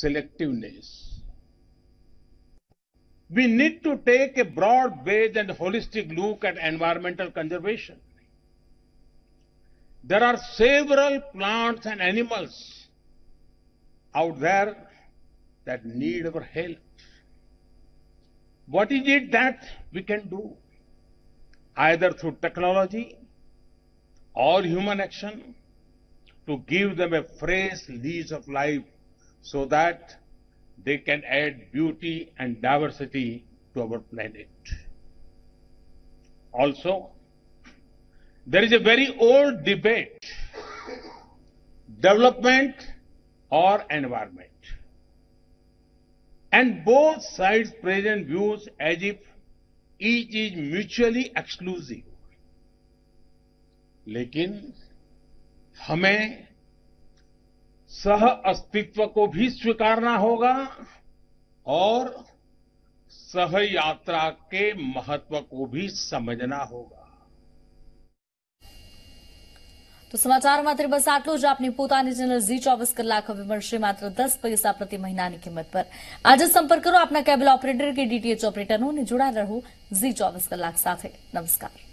selectiveness. We need to take a broad-based and holistic look at environmental conservation. There are several plants and animals out there that need our help. What is it that we can do? Either through technology or human action to give them a fresh lease of life so that they can add beauty and diversity to our planet. Also, there is a very old debate, development or environment. And both sides present views as if each is mutually exclusive. लेकिन हमें सह अस्तित्व को भी स्वीकारना होगा और सह यात्रा के महत्व को भी समझना होगा तो समाचार मात्र बस आटलू ज अपनी पोतानी चैनल जी चौबीस कलाक हम मिलते मात्र दस पैसा प्रति महीना की किमत पर आज संपर्क करो अपना केबल ऑपरेटर के डीटीएच ऑपरेटर जुड़ा रहो जी चौबीस कलाक साथ नमस्कार